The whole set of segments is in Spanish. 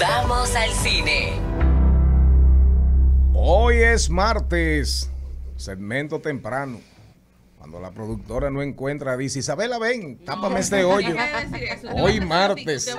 Vamos al cine. Hoy es martes, segmento temprano. Cuando la productora no encuentra, dice Isabela, ven, tápame este hoyo. Hoy martes.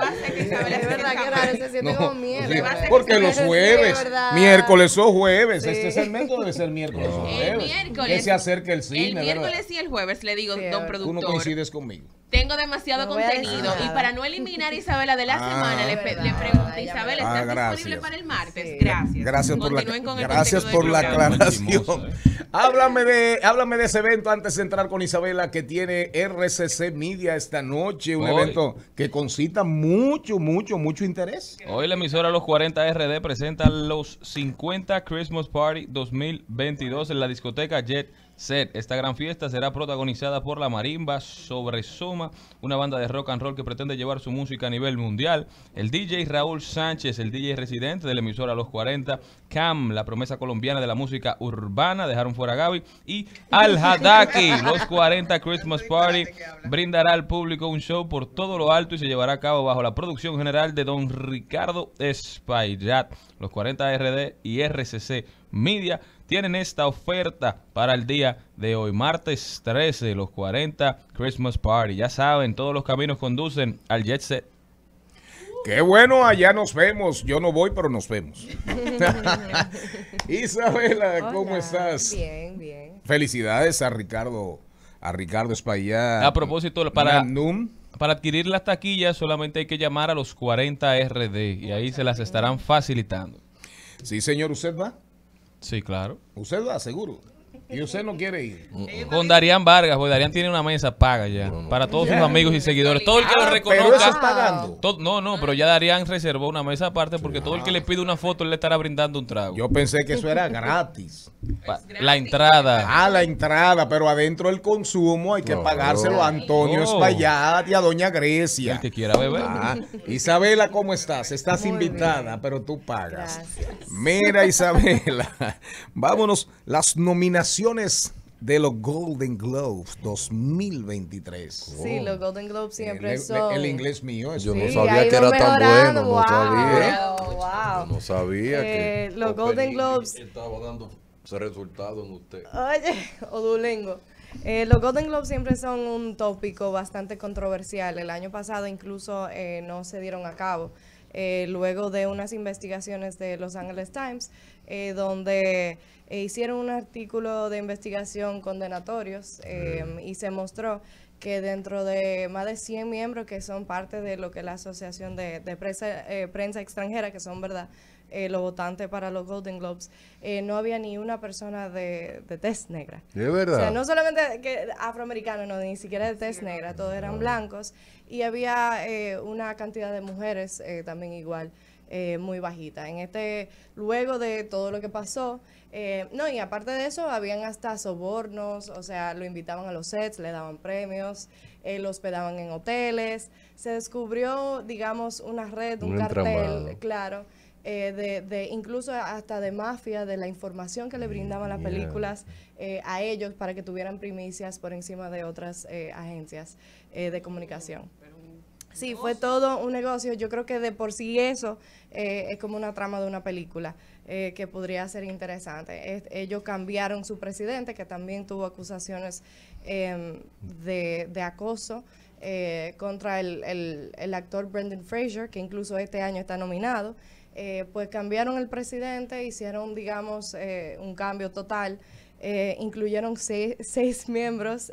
porque los jueves, miércoles o jueves, este segmento debe ser miércoles o jueves. El miércoles. Que se acerque el cine. El miércoles y el jueves, le digo, don productor. Tú no coincides conmigo. Tengo demasiado contenido. Y para no eliminar a Isabela de la ah, semana, le, pregunto Isabela, ah, ¿estás disponible para el martes? Gracias. Gracias por la, gracias por la aclaración. háblame, de, háblame de ese evento antes de entrar con Isabela que tiene RCC Media esta noche. Un evento que concita mucho, mucho, mucho interés. Hoy la emisora Los 40 RD presenta los 50 Christmas Party 2022 en la discoteca Jet esta gran fiesta será protagonizada por la marimba Sobresoma, una banda de rock and roll que pretende llevar su música a nivel mundial. El DJ Raúl Sánchez, el DJ residente de la emisora Los 40, Cam, la promesa colombiana de la música urbana, dejaron fuera a Gaby, y Al Hadaki, Los 40 Christmas Party, brindará al público un show por todo lo alto y se llevará a cabo bajo la producción general de don Ricardo Espaillat. Los 40 RD y RCC Media tienen esta oferta para el día de hoy, martes 13, los 40 Christmas Party. Ya saben, todos los caminos conducen al Jet Set. Qué bueno, allá nos vemos. Yo no voy, pero nos vemos. Isabela, ¿cómo estás? Bien, bien. Felicidades a Ricardo, a Ricardo Espaillá. A propósito, para, para adquirir las taquillas solamente hay que llamar a los 40 RD y ahí se las estarán facilitando. Sí, señor, ¿usted va? Sí, claro. Usted lo seguro. Y usted no quiere ir. Mm, mm. Con Darían Vargas, porque Darían tiene una mesa paga ya. Para todos sus amigos y seguidores. Todo el que lo ah, reconozca. Pero eso está pagando. no, no, pero ya Darían reservó una mesa aparte porque todo el que le pide una foto él le estará brindando un trago. Yo pensé que eso era gratis. la entrada. Ah, la entrada, pero adentro del consumo hay que pagárselo a Antonio Espaillat y a Doña Grecia. El que quiera beber. Ah, Isabela, ¿cómo estás? Estás invitada, pero tú pagas. Mira, Isabela, vámonos. Las nominaciones de los Golden Globes 2023. Sí, los Golden Globes eh, siempre son. El, inglés mío, yo no sabía que era tan bueno, no sabía. no sabía que eh, los Golden Globes estaba dando resultados en usted. Oye, Odulengo. Eh, los Golden Globes siempre son un tópico bastante controversial. El año pasado incluso eh, no se dieron a cabo. Eh, luego de unas investigaciones de Los Angeles Times, eh, donde hicieron un artículo de investigación condenatorios em, y se mostró que dentro de más de 100 miembros que son parte de lo que la Asociación de, eh, Prensa Extranjera, que son, ¿verdad?, eh, los votantes para los Golden Globes, eh, no había ni una persona de, test negra. De verdad. O sea, no solamente que afroamericano, no, ni siquiera de test negra, todos eran blancos. Y había eh, una cantidad de mujeres eh, también igual. muy bajita. En este, luego de todo lo que pasó, no, y aparte de eso, habían hasta sobornos, o sea, lo invitaban a los sets, le daban premios, lo hospedaban en hoteles, se descubrió, digamos, una red, un, cartel, claro, eh, de, incluso hasta de mafia, de la información que le mm, brindaban las películas eh, a ellos para que tuvieran primicias por encima de otras eh, agencias de comunicación. Sí, fue todo un negocio. Yo creo que de por sí eso es como una trama de una película que podría ser interesante. ellos cambiaron su presidente, que también tuvo acusaciones em, de, acoso. contra el, el, actor Brendan Fraser, que incluso este año está nominado. Eh, pues cambiaron el presidente, hicieron, digamos, eh, un cambio total, eh, incluyeron seis, miembros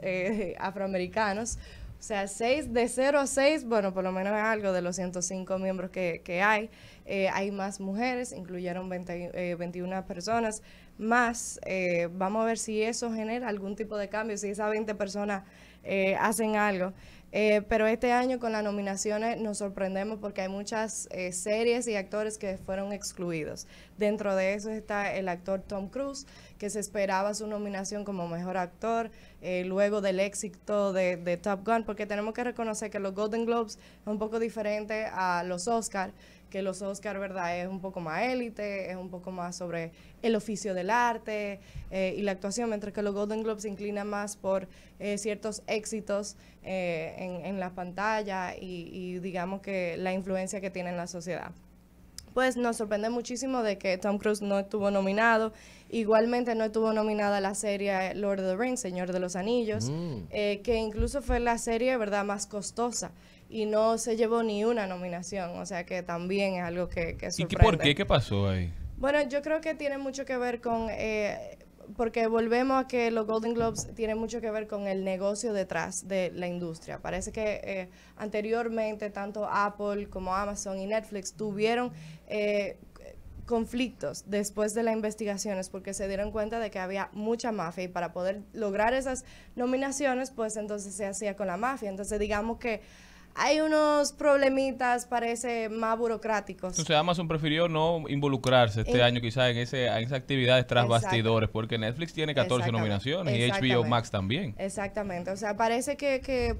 afroamericanos, o sea, seis, de 0 a 6, bueno, por lo menos es algo de los 105 miembros que, hay. hay más mujeres, incluyeron 21 personas más eh, vamos a ver si eso genera algún tipo de cambio, si esas 20 personas eh, hacen algo. Eh, pero este año con las nominaciones nos sorprendemos porque hay muchas series y actores que fueron excluidos. Dentro de eso está el actor Tom Cruise, que se esperaba su nominación como mejor actor luego del éxito de, Top Gun, porque tenemos que reconocer que los Golden Globes es un poco diferente a los Oscars que los Oscar, ¿verdad? Es un poco más élite, es un poco más sobre el oficio del arte eh, y la actuación, mientras que los Golden Globes se inclinan más por eh, ciertos éxitos eh, en, en, la pantalla y, y digamos que la influencia que tiene en la sociedad pues nos sorprende muchísimo de que Tom Cruise no estuvo nominado. Igualmente no estuvo nominada la serie Lord of the Rings, Señor de los Anillos, mm. eh, que incluso fue la serie, ¿verdad?, más costosa y no se llevó ni una nominación. O sea que también es algo que, que sorprende. ¿Y por qué? ¿Qué pasó ahí? Bueno, yo creo que tiene mucho que ver con eh, porque volvemos a que los Golden Globes tienen mucho que ver con el negocio detrás de la industria. Parece que eh, anteriormente tanto Apple como Amazon y Netflix tuvieron eh, conflictos después de las investigaciones porque se dieron cuenta de que había mucha mafia y para poder lograr esas nominaciones, pues entonces se hacía con la mafia. Entonces digamos que hay unos problemitas, parece, más burocráticos. Entonces Amazon prefirió no involucrarse este año quizás en, ese, en esas actividades tras bastidores, porque Netflix tiene 14 nominaciones y HBO Max también. Exactamente, o sea, parece que, que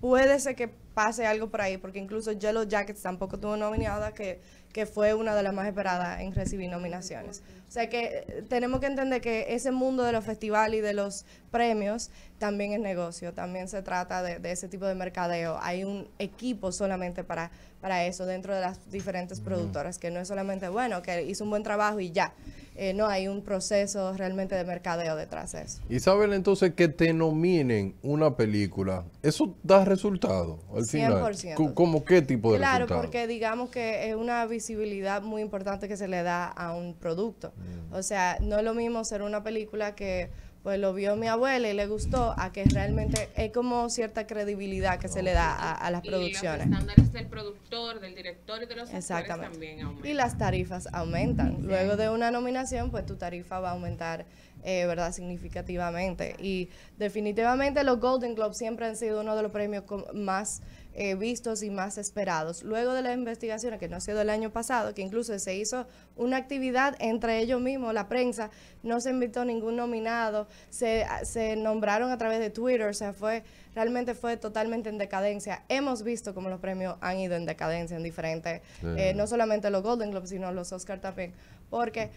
puede ser que hace algo por ahí, porque incluso Yellow Jackets tampoco tuvo nominada, que, que fue una de las más esperadas en recibir nominaciones. O sea que eh, tenemos que entender que ese mundo de los festivales y de los premios también es negocio, también se trata de, de ese tipo de mercadeo. Hay un equipo solamente para para eso dentro de las diferentes productoras, que no es solamente, bueno, que hizo un buen trabajo y ya. Eh, no, hay un proceso realmente de mercadeo detrás de eso. ¿Y saben entonces, que te nominen una película, ¿eso da resultado al 100%. ¿Cómo qué tipo de resultado? Claro, porque digamos que es una visibilidad muy importante que se le da a un producto. Mm. O sea, no es lo mismo ser una película que pues lo vio mi abuela y le gustó, a que realmente es como cierta credibilidad que se le da a, las y producciones. Los estándares del productor, del director y de los actores también aumentan. Y las tarifas aumentan. Luego de una nominación, pues tu tarifa va a aumentar. Eh, ¿verdad? significativamente y definitivamente los Golden Globes siempre han sido uno de los premios más eh, vistos y más esperados. Luego de las investigaciones que no ha sido el año pasado, que incluso se hizo una actividad entre ellos mismos, la prensa, no se invitó ningún nominado, se, se nombraron a través de Twitter, o sea, fue, realmente fue totalmente en decadencia. Hemos visto como los premios han ido en decadencia en diferentes, eh, no solamente los Golden Globes, sino los Oscar también, porque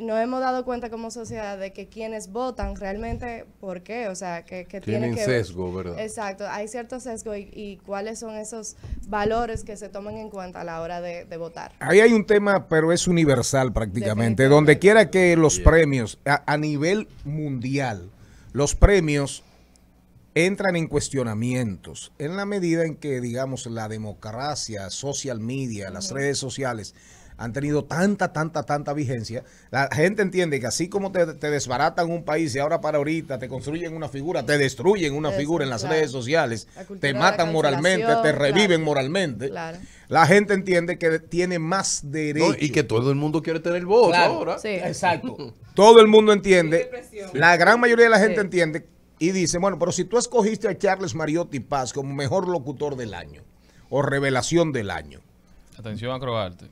no hemos dado cuenta como sociedad de que quienes votan realmente, ¿por qué? O sea, que, que tienen sesgo, ¿verdad? Exacto, hay cierto sesgo y, cuáles son esos valores que se toman en cuenta a la hora de, votar. Ahí hay un tema, pero es universal prácticamente, donde quiera que los premios a nivel mundial, los premios entran en cuestionamientos en la medida en que, digamos, la democracia, social media, las redes sociales han tenido tanta, tanta, tanta vigencia. La gente entiende que así como te, desbaratan un país y ahora para ahorita te construyen una figura, te destruyen una figura en las redes sociales, te matan moralmente, te reviven moralmente. La gente entiende que tiene más derecho. y que todo el mundo quiere tener voz ahora. Exacto. todo el mundo entiende. La gran mayoría de la gente entiende y dice, bueno, pero si tú escogiste a Charles Mariotti Paz como mejor locutor del año o revelación del año. Atención a Croarte.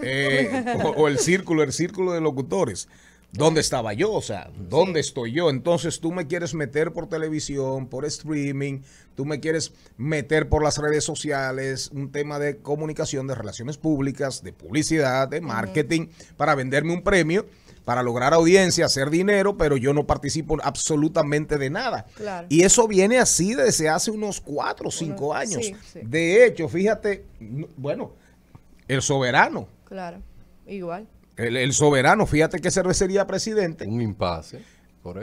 Eh, o, el círculo, el círculo de locutores. ¿Dónde estaba yo? O sea, ¿dónde estoy yo? Entonces tú me quieres meter por televisión, por streaming, tú me quieres meter por las redes sociales, un tema de comunicación, de relaciones públicas, de publicidad, de marketing, para venderme un premio para lograr audiencia, hacer dinero, pero yo no participo absolutamente de nada. Y eso viene así desde hace unos cuatro o cinco años. De hecho, fíjate, bueno, el soberano. Claro, igual. El, soberano, fíjate que cervecería presidente. Un impasse.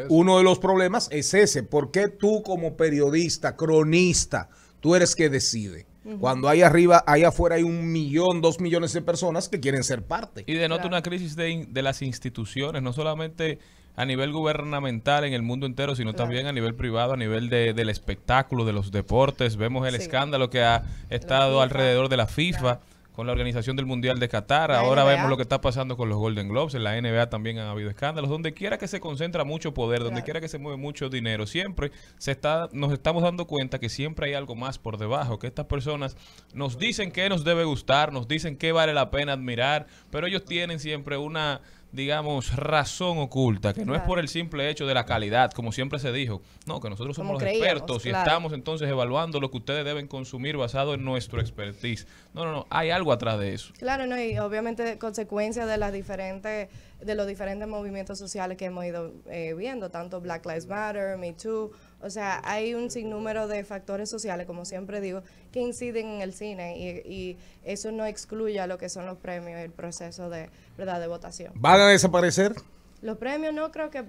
Uno de los problemas es ese. ¿Por qué tú como periodista, cronista, tú eres que decide? Cuando hay arriba, ahí afuera hay un millón, dos millones de personas que quieren ser parte. Y denota una crisis de, las instituciones, no solamente a nivel gubernamental en el mundo entero, sino también a nivel privado, a nivel del espectáculo, de los deportes. Vemos el escándalo que ha estado alrededor de la FIFA con la organización del Mundial de Qatar. Ahora vemos lo que está pasando con los Golden Globes. En la NBA también han habido escándalos. Donde quiera que se concentra mucho poder, donde quiera que se mueve mucho dinero, siempre se está, nos estamos dando cuenta que siempre hay algo más por debajo. Que estas personas nos dicen qué nos debe gustar, nos dicen qué vale la pena admirar, pero ellos tienen siempre una digamos, razón oculta, que no es por el simple hecho de la calidad, como siempre se dijo. No, que nosotros somos los expertos y estamos entonces evaluando lo que ustedes deben consumir basado en nuestro expertise. No, no, no, hay algo atrás de eso. Claro, no, y obviamente consecuencia de las diferentes de los diferentes movimientos sociales que hemos ido eh, viendo, tanto Black Lives Matter, Me Too, o sea, hay un sinnúmero de factores sociales, como siempre digo, que inciden en el cine y, eso no excluye a lo que son los premios y el proceso de, ¿verdad? de votación. ¿Van a desaparecer? Los premios no creo que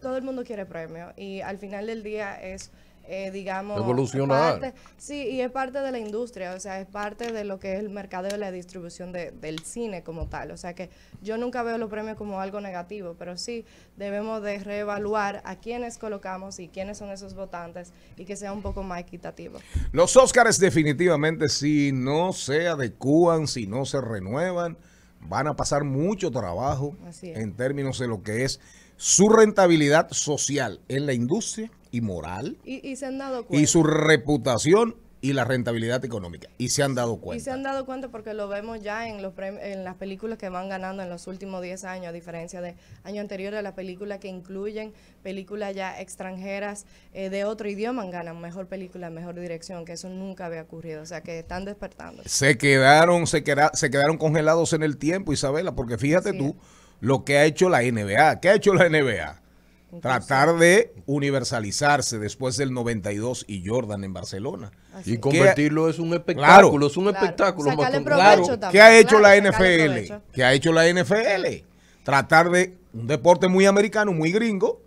todo el mundo quiere premios y al final del día es eh, digamos... Evolucionar. sí, y es parte de la industria, o sea, es parte de lo que es el mercado de la distribución de, del cine como tal. O sea, que yo nunca veo los premios como algo negativo, pero sí debemos de reevaluar a quiénes colocamos y quiénes son esos votantes y que sea un poco más equitativo. Los Óscares definitivamente, si no se adecúan, si no se renuevan, van a pasar mucho trabajo en términos de lo que es su rentabilidad social en la industria y moral. Y, su reputación y la rentabilidad económica. Y se han dado cuenta. Y se han dado cuenta porque lo vemos ya en, los en las películas que van ganando en los últimos 10 años, a diferencia de anterior de las películas que incluyen películas ya extranjeras eh, de otro idioma ganan mejor película, mejor dirección, que eso nunca había ocurrido. O sea, que están despertando. Se quedaron, se, se quedaron congelados en el tiempo, Isabela, porque fíjate tú lo que ha hecho la NBA. ¿Qué ha hecho la NBA? tratar de universalizarse después del 92 y Jordan en Barcelona. Y convertirlo es un espectáculo, es un espectáculo. ¿Qué ha hecho la NFL? ¿Qué ha hecho la NFL? Tratar de un deporte muy americano, muy gringo,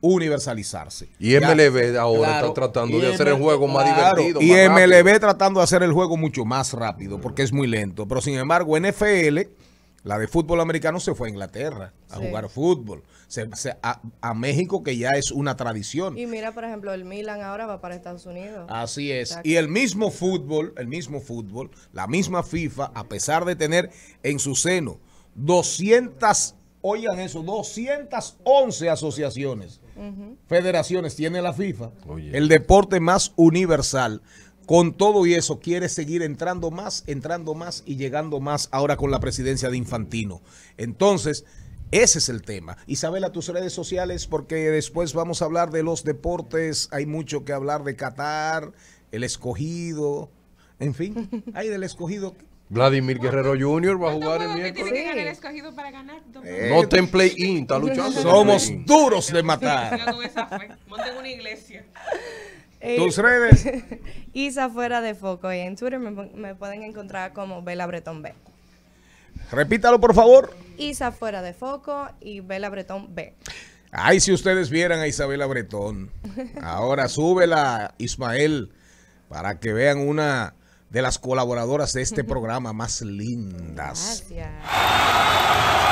universalizarse. Y MLB ahora está tratando de hacer el juego más divertido. Y MLB tratando de hacer el juego mucho más rápido, porque es muy lento. Pero sin embargo, NFL la de fútbol americano se fue a Inglaterra a jugar fútbol. Se, a, México, que ya es una tradición. Y mira, por ejemplo, el Milan ahora va para Estados Unidos. Así es. y el mismo fútbol, el mismo fútbol, la misma FIFA, a pesar de tener en su seno 200 oigan eso, 211 asociaciones, federaciones tiene la FIFA, el deporte más universal con todo y eso quiere seguir entrando más, entrando más y llegando más ahora con la presidencia de Infantino. Entonces, ese es el tema. Isabela, tus redes sociales, porque después vamos a hablar de los deportes, hay mucho que hablar de Qatar, el escogido, en fin, hay del escogido. Vladimir Guerrero Jr. va a jugar el miércoles. Tiene que ganar el escogido para ganar. Eh, no ten play in, está luchando. Somos duros de matar. Monten una iglesia. Tus eh, redes. Isa fuera de foco y en Twitter me, pueden encontrar como Bela Bretón B. Repítalo, por favor. Isa fuera de foco y Bela Bretón B. Ay, si ustedes vieran a Isabela Bretón. Ahora súbela, Ismael, para que vean una de las colaboradoras de este programa más lindas. Gracias.